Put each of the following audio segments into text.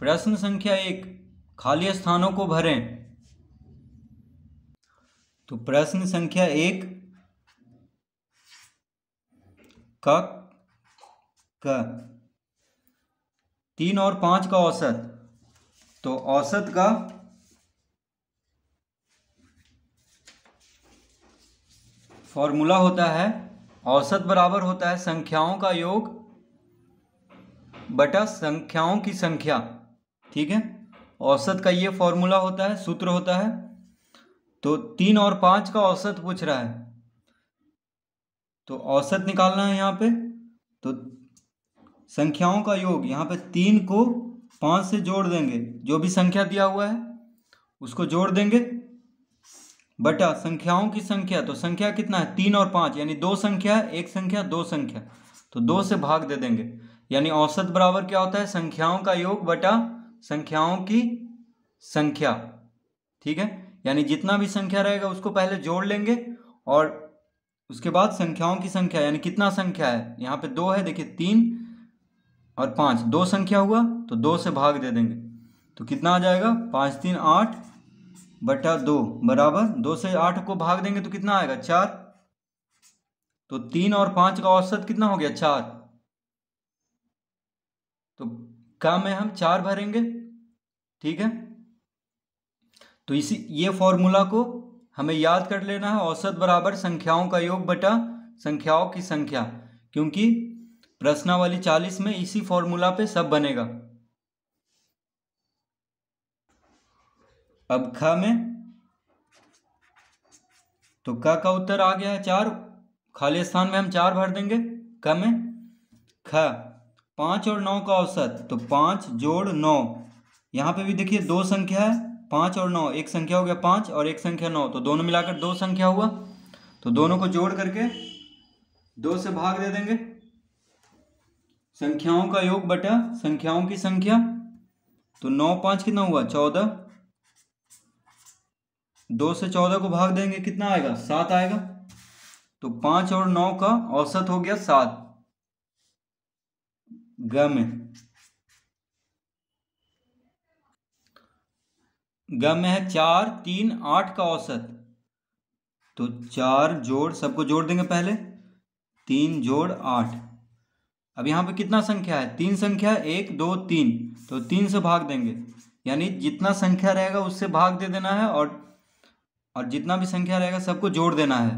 प्रश्न संख्या एक खाली स्थानों को भरें तो प्रश्न संख्या एक का का तीन और पांच का औसत तो औसत का फॉर्मूला होता है औसत बराबर होता है संख्याओं का योग बटा संख्याओं की संख्या ठीक है औसत का ये फॉर्मूला होता है सूत्र होता है तो तीन और पाँच का औसत पूछ रहा है तो औसत निकालना है यहाँ पे तो संख्याओं का योग यहाँ पे तीन को पाँच से जोड़ देंगे जो भी संख्या दिया हुआ है उसको जोड़ देंगे बटा संख्याओं की संख्या तो संख्या कितना है तीन और पाँच यानी दो संख्या एक संख्या दो संख्या तो दो से भाग दे देंगे यानी औसत बराबर क्या होता है संख्याओं का योग बटा संख्याओं की संख्या ठीक है यानी जितना भी संख्या रहेगा उसको पहले जोड़ लेंगे और उसके बाद संख्याओं की संख्या यानी कितना संख्या है यहाँ पे दो है देखिए तीन और पाँच दो संख्या हुआ तो दो से भाग दे देंगे तो कितना आ जाएगा पाँच तीन आठ बटा दो बराबर दो से आठ को भाग देंगे तो कितना आएगा चार तो तीन और पाँच का औसत कितना हो गया चार तो काम में हम चार भरेंगे ठीक है तो इसी ये फॉर्मूला को हमें याद कर लेना है औसत बराबर संख्याओं का योग बटा संख्याओं की संख्या क्योंकि प्रश्नावली चालीस में इसी फॉर्मूला पे सब बनेगा अब ख में तो क का, उत्तर आ गया है चार खाली स्थान में हम चार भर देंगे क में ख पांच और नौ का औसत तो पांच जोड़ नौ यहाँ पे भी देखिए दो संख्या है पांच और नौ एक संख्या हो गया पांच और एक संख्या नौ तो दोनों मिलाकर दो संख्या हुआ तो दोनों को जोड़ करके दो से भाग दे देंगे संख्याओं का योग बटा संख्याओं की संख्या तो नौ पांच कितना हुआ चौदह दो से चौदह को भाग देंगे कितना आएगा सात आएगा तो पांच और नौ का औसत हो गया सात ग में गम है चार तीन आठ का औसत तो चार जोड़ सबको जोड़ देंगे पहले तीन जोड़ आठ अब यहाँ पे कितना संख्या है तीन संख्या एक दो तीन तो तीन से भाग देंगे यानी जितना संख्या रहेगा उससे भाग दे देना है और और जितना भी संख्या रहेगा सबको जोड़ देना है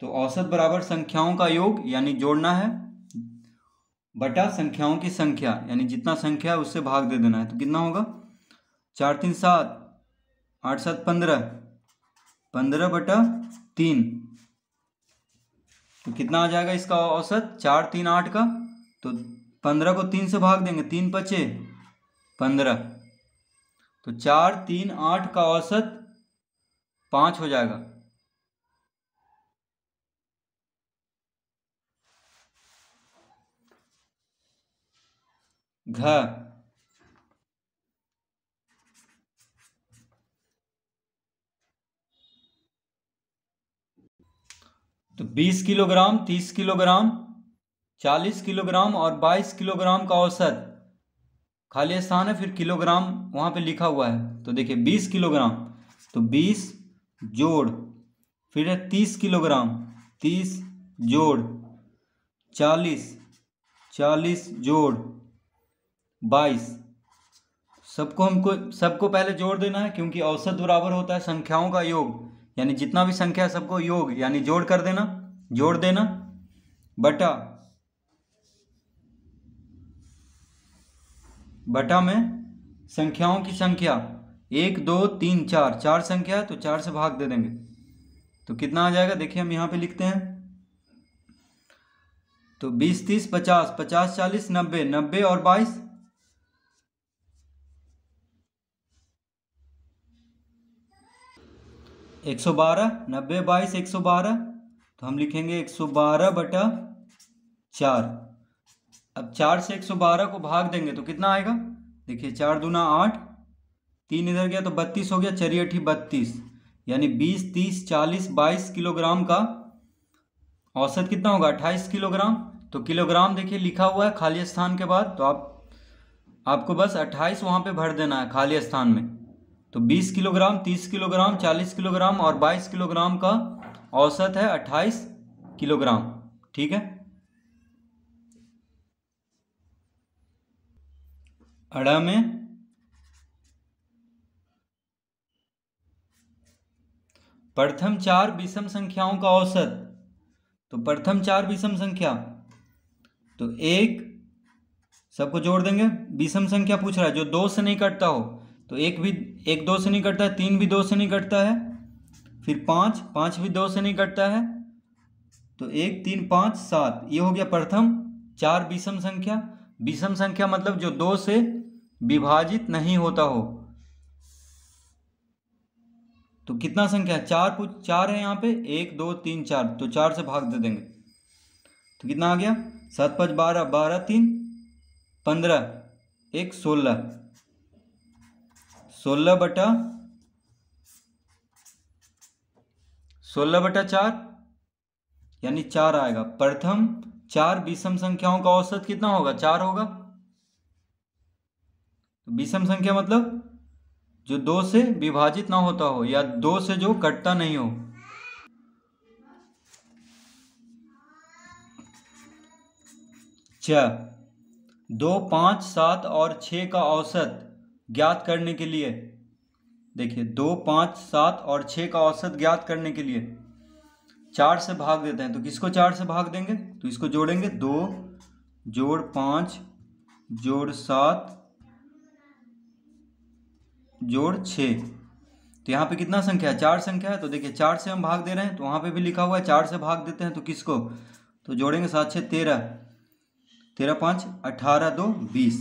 तो औसत बराबर संख्याओं का योग यानी जोड़ना है बटा संख्याओं की संख्या यानी जितना संख्या है उससे भाग दे देना है तो कितना होगा चार तीन सात आठ सात पंद्रह पंद्रह बटा तीन तो कितना आ जाएगा इसका औसत चार तीन आठ का तो पंद्रह को तीन से भाग देंगे तीन पचे पंद्रह तो चार तीन आठ का औसत पाँच हो जाएगा घ तो 20 किलोग्राम 30 किलोग्राम 40 किलोग्राम और 22 किलोग्राम का औसत खाली स्थान है फिर किलोग्राम वहाँ पे लिखा हुआ है तो देखिए 20 किलोग्राम तो 20 जोड़ फिर है 30 किलोग्राम 30 जोड़ 40 40 जोड़ 22 सबको हमको सबको पहले जोड़ देना है क्योंकि औसत बराबर होता है संख्याओं का योग यानी जितना भी संख्या सबको योग यानी जोड़ कर देना जोड़ देना बटा बटा में संख्याओं की संख्या एक दो तीन चार चार संख्या है तो चार से भाग दे देंगे तो कितना आ जाएगा देखिए हम यहां पे लिखते हैं तो बीस तीस पचास पचास चालीस नब्बे नब्बे और बाईस एक सौ बारह नब्बे बाईस एक सौ बारह तो हम लिखेंगे एक सौ बारह बटा चार अब चार से एक सौ बारह को भाग देंगे तो कितना आएगा देखिए चार दूना आठ तीन इधर गया तो बत्तीस हो गया चरियठी बत्तीस यानी बीस तीस चालीस बाईस किलोग्राम का औसत कितना होगा अट्ठाईस किलोग्राम तो किलोग्राम देखिए लिखा हुआ है खाली स्थान के बाद तो आप आपको बस अट्ठाईस वहाँ पे भर देना है खाली स्थान में तो 20 किलोग्राम 30 किलोग्राम 40 किलोग्राम और 22 किलोग्राम का औसत है 28 किलोग्राम ठीक है अड़ा में प्रथम चार विषम संख्याओं का औसत तो प्रथम चार विषम संख्या तो एक सबको जोड़ देंगे विषम संख्या पूछ रहा है जो दो से नहीं कटता हो तो एक भी एक दो से नहीं कटता है तीन भी दो से नहीं कटता है फिर पाँच पाँच भी दो से नहीं कटता है तो एक तीन पाँच सात ये हो गया प्रथम चार विषम संख्या विषम संख्या मतलब जो दो से विभाजित नहीं होता हो तो कितना संख्या चार कुछ चार है यहाँ पे एक दो तीन चार तो चार से भाग दे देंगे तो कितना आ गया सात पाँच बारह बारह तीन पंद्रह एक सोलह सोलह बटा सोलह बटा चार यानी चार आएगा प्रथम चार विषम संख्याओं का औसत कितना होगा चार होगा विषम तो संख्या मतलब जो दो से विभाजित ना होता हो या दो से जो कटता नहीं हो छ दो पांच सात और छ का औसत ज्ञात करने के लिए देखिए दो पाँच सात और छः का औसत ज्ञात करने के लिए चार से भाग देते हैं तो किसको चार से भाग देंगे तो इसको जोड़ेंगे दो जोड़ पाँच जोड़ सात जोड़ छ तो यहाँ पे कितना संख्या है चार संख्या है तो देखिए चार से हम भाग दे रहे हैं तो वहाँ पे भी लिखा हुआ है चार से भाग देते हैं तो किसको तो जोड़ेंगे सात छः तेरह तेरह पाँच अठारह दो बीस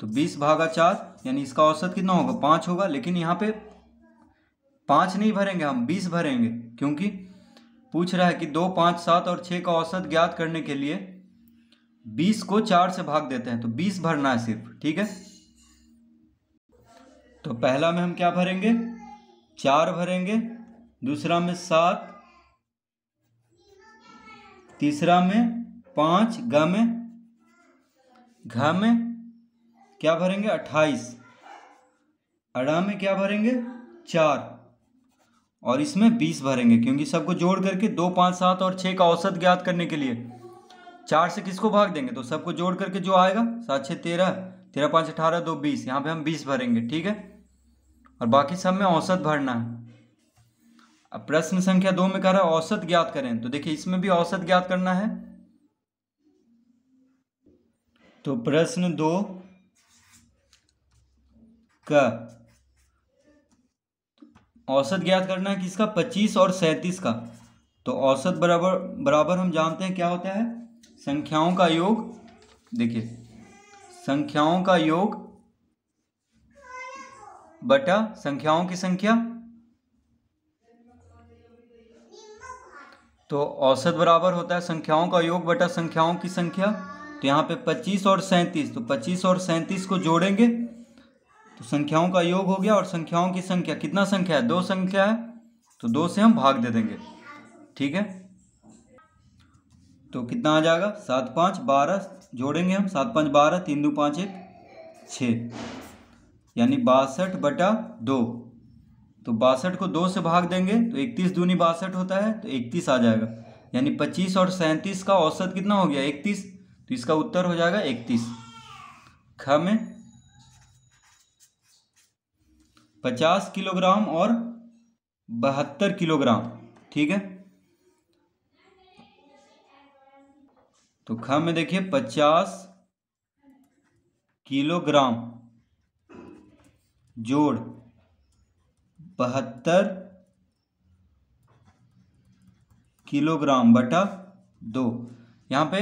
तो बीस भागा चार यानी इसका औसत कितना होगा पाँच होगा लेकिन यहाँ पे पाँच नहीं भरेंगे हम बीस भरेंगे क्योंकि पूछ रहा है कि दो पाँच सात और छः का औसत ज्ञात करने के लिए बीस को चार से भाग देते हैं तो बीस भरना है सिर्फ ठीक है तो पहला में हम क्या भरेंगे चार भरेंगे दूसरा में सात तीसरा में पाँच ग में घ में क्या भरेंगे अट्ठाईस अड़ा में क्या भरेंगे चार और इसमें बीस भरेंगे क्योंकि सबको जोड़ करके दो पाँच सात और छः का औसत ज्ञात करने के लिए चार से किसको भाग देंगे तो सबको जोड़ करके जो आएगा सात छः तेरह तेरह पाँच अठारह दो बीस यहाँ पे हम बीस भरेंगे ठीक है और बाकी सब में औसत भरना है अब प्रश्न संख्या दो में कह रहा है औसत ज्ञात करें तो देखिए इसमें भी औसत ज्ञात करना है तो प्रश्न दो का औसत ज्ञात करना है किसका पच्चीस और सैंतीस का तो औसत बराबर बराबर हम जानते हैं क्या होता है संख्याओं का योग देखिए संख्याओं का योग बटा संख्याओं की संख्या तो औसत बराबर होता है संख्याओं का योग बटा संख्याओं की संख्या तो यहाँ पे 25 और 37 तो 25 और 37 को जोड़ेंगे तो संख्याओं का योग हो गया और संख्याओं की संख्या कितना संख्या है दो संख्या है तो दो से हम भाग दे देंगे ठीक है तो कितना आ जाएगा सात पाँच बारह जोड़ेंगे हम सात पाँच बारह तीन दो पाँच एक छः यानी बासठ बटा दो तो बासठ को दो से भाग देंगे तो इकतीस दूनी बासठ होता है तो इकतीस आ जाएगा यानी पच्चीस और सैंतीस का औसत कितना हो गया इकतीस तो इसका उत्तर हो जाएगा इकतीस ख में पचास किलोग्राम और बहत्तर किलोग्राम ठीक है तो ख में देखिए पचास किलोग्राम जोड़ बहत्तर किलोग्राम बटा दो यहां पे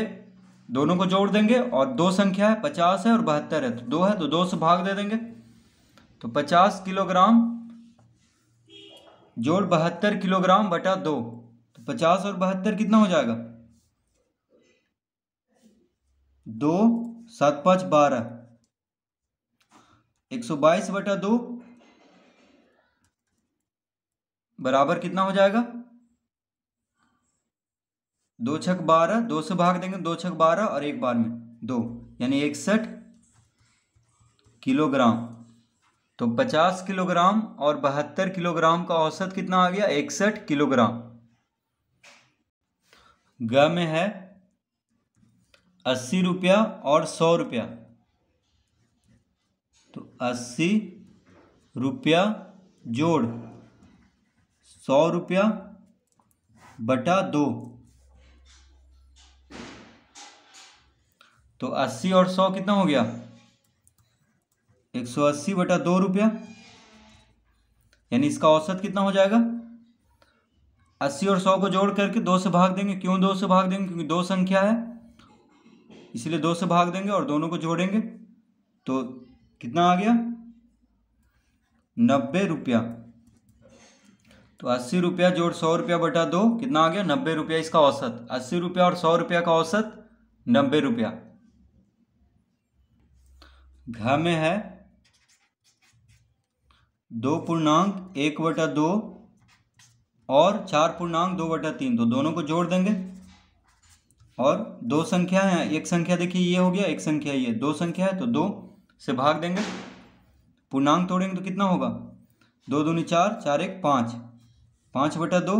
दोनों को जोड़ देंगे और दो संख्या है पचास है और बहत्तर है तो दो है तो दो से भाग दे देंगे तो पचास किलोग्राम जोड़ बहत्तर किलोग्राम बटा दो तो पचास और बहत्तर कितना हो जाएगा दो सात पाँच बारह एक सौ बाईस बटा दो बराबर कितना हो जाएगा दो छक बारह दो से भाग देंगे दो छक बारह और एक बार में दो यानी इकसठ किलोग्राम तो 50 किलोग्राम और बहत्तर किलोग्राम का औसत कितना आ गया इकसठ किलोग्राम ग में है अस्सी रुपया और सौ रुपया तो अस्सी रुपया जोड़ सौ रुपया बटा दो तो अस्सी और सौ कितना हो गया एक सौ अस्सी बटा दो रुपया यानी इसका औसत कितना हो जाएगा अस्सी और सौ को जोड़ करके दो से भाग देंगे क्यों दो से भाग देंगे क्योंकि दो संख्या है इसलिए दो से भाग देंगे और दोनों को जोड़ेंगे तो कितना आ गया नब्बे रुपया तो अस्सी रुपया जोड़ सौ रुपया बटा दो कितना आ गया नब्बे रुपया इसका औसत अस्सी रुपया और सौ रुपया का औसत नब्बे रुपया घ में है दो पूर्णांक एक बटा दो और चार पूर्णांक दो बटा तीन तो दोनों को जोड़ देंगे और दो संख्या है एक संख्या देखिए ये हो गया एक संख्या ये दो संख्या है तो दो से भाग देंगे पूर्णांक तोड़ेंगे तो कितना होगा दो दूनी चार चार एक पाँच पाँच बटा दो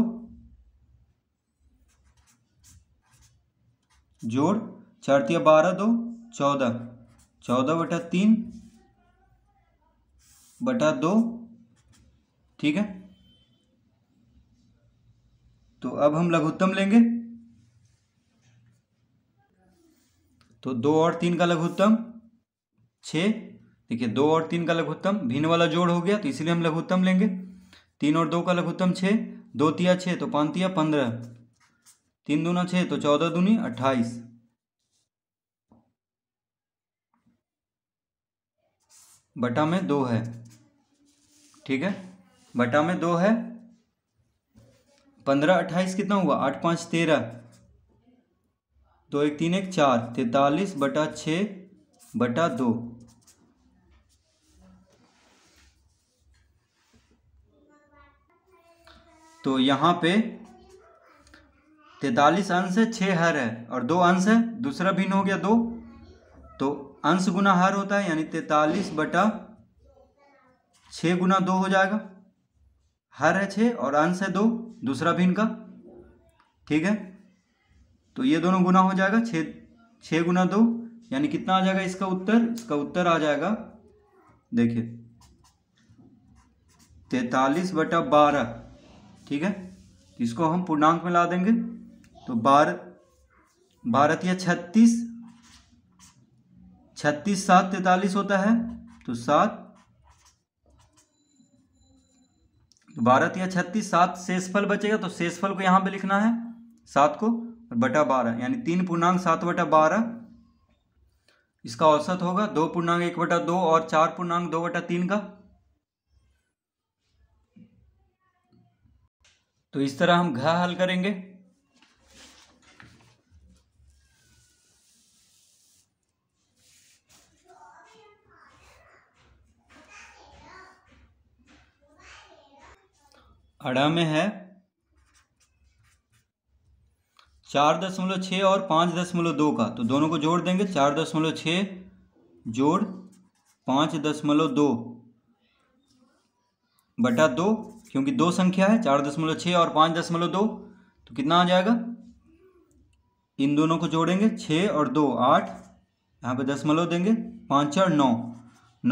जोड़ चार तिया बारह दो चौदह चौदह बटा तीन बटा दो ठीक है तो अब हम लघुत्तम लेंगे तो दो और तीन का लघुत्तम छ देखिए दो और तीन का लघुत्तम भिन्न वाला जोड़ हो गया तो इसलिए हम लघुत्तम लेंगे तीन और दो का लघुत्तम छः दो तिया छः तो पाँच तिया पंद्रह तीन दूना छः तो चौदह दूनी अट्ठाईस बटा में दो है ठीक है बटा में दो है पंद्रह अट्ठाईस कितना हुआ आठ पाँच तेरह दो एक तीन एक चार तैतालीस बटा छ बटा दो तो यहाँ पे तैतालीस अंश है छः हर है और दो अंश है दूसरा भिन्न हो गया दो तो अंश गुना हर होता है यानी तैतालीस बटा छः गुना दो हो जाएगा हर है छः और अंश है दो दूसरा भी इनका ठीक है तो ये दोनों गुना हो जाएगा छ छः गुना दो यानी कितना आ जाएगा इसका उत्तर इसका उत्तर आ जाएगा देखिए तैतालीस बटा बारह ठीक है तो इसको हम पूर्णांक में ला देंगे तो बारह भारत या छत्तीस छत्तीस सात तैतालीस होता है तो सात बारह या छत्तीस सात शेषफल बचेगा तो शेषफल को यहाँ पे लिखना है सात को बटा बारह यानी तीन पूर्णांक सात बटा बारह इसका औसत होगा दो पूर्णांक एक बटा दो और चार पूर्णांक दो बटा तीन का तो इस तरह हम घ हल करेंगे अड़ा में है चार दशमलव छः और पाँच दशमलव दो का तो दोनों को जोड़ देंगे चार दशमलव छः जोड़ पाँच दशमलव दो बटा दो क्योंकि दो संख्या है चार दशमलव छः और पाँच दशमलव दो तो कितना आ जाएगा इन दोनों को जोड़ेंगे छः और दो आठ यहाँ पे दशमलव देंगे पाँच और नौ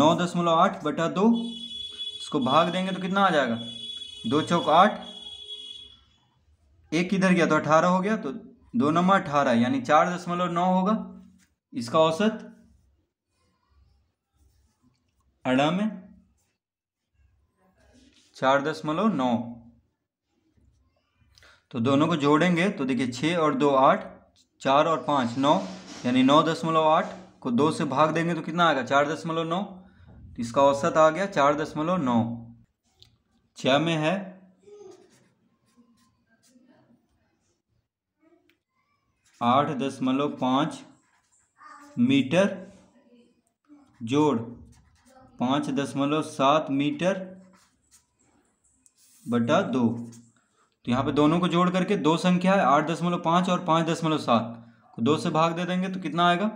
नौ दशमलव आठ बटा दो इसको भाग देंगे तो कितना आ जाएगा दो चौक आठ एक किधर गया तो अठारह हो गया तो दो नंबर अठारह यानी चार दशमलव नौ होगा इसका औसत अड़ा में चार दशमलव नौ तो दोनों को जोड़ेंगे तो देखिए छः और दो आठ चार और पाँच नौ यानी नौ दशमलव आठ को दो से भाग देंगे तो कितना आएगा चार दशमलव नौ तो इसका औसत आ गया चार दशमलव नौ छ में है आठ दशमलव पाँच मीटर जोड़ पाँच दशमलव सात मीटर बटा दो तो यहाँ पे दोनों को जोड़ करके दो संख्या है आठ दशमलव पाँच और पाँच दशमलव सात तो दो से भाग दे देंगे तो कितना आएगा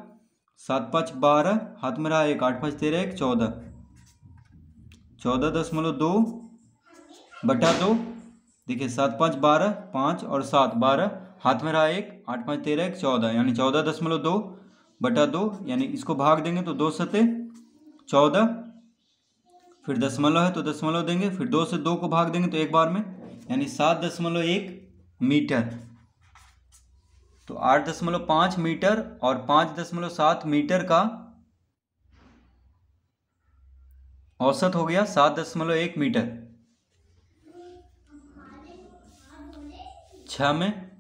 सात पाँच बारह हाथ में रहा एक आठ पाँच तेरह एक चौदह चौदह दशमलव दो बटा दो देखिए सात पाँच बारह पाँच और सात बारह हाथ में रहा एक आठ पाँच तेरह एक चौदह यानी चौदह दशमलव दो बटा दो यानी इसको भाग देंगे तो दो सते चौदह फिर दशमलव है तो दशमलव देंगे फिर दो से दो को भाग देंगे तो एक बार में यानी सात दशमलव एक मीटर तो आठ दशमलव पाँच मीटर और पाँच दशमलव सात मीटर का औसत हो गया सात दशमलव एक मीटर छ अच्छा में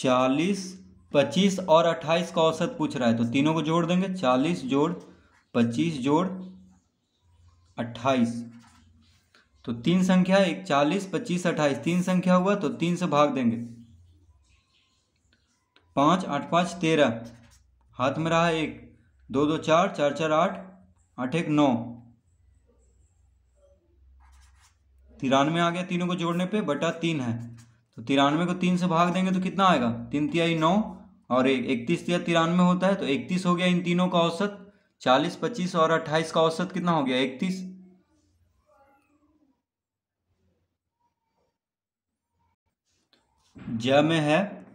चालीस पच्चीस और अट्ठाईस का औसत पूछ रहा है तो तीनों को जोड़ देंगे चालीस जोड़ पच्चीस जोड़ अट्ठाईस तो तीन संख्या एक चालीस पच्चीस अट्ठाईस तीन संख्या हुआ तो तीन से भाग देंगे पाँच आठ पाँच तेरह हाथ में रहा एक दो दो चार चार चार आठ आठ एक नौ तिरानवे आ गया तीनों को जोड़ने पे बटा तीन है तो तिरानवे को तीन से भाग देंगे तो कितना आएगा तीन तिहाई नौ और एक इकतीस तिया तिरानवे होता है तो इकतीस हो गया इन तीनों का औसत चालीस पच्चीस और अट्ठाईस का औसत कितना हो गया इकतीस ज में है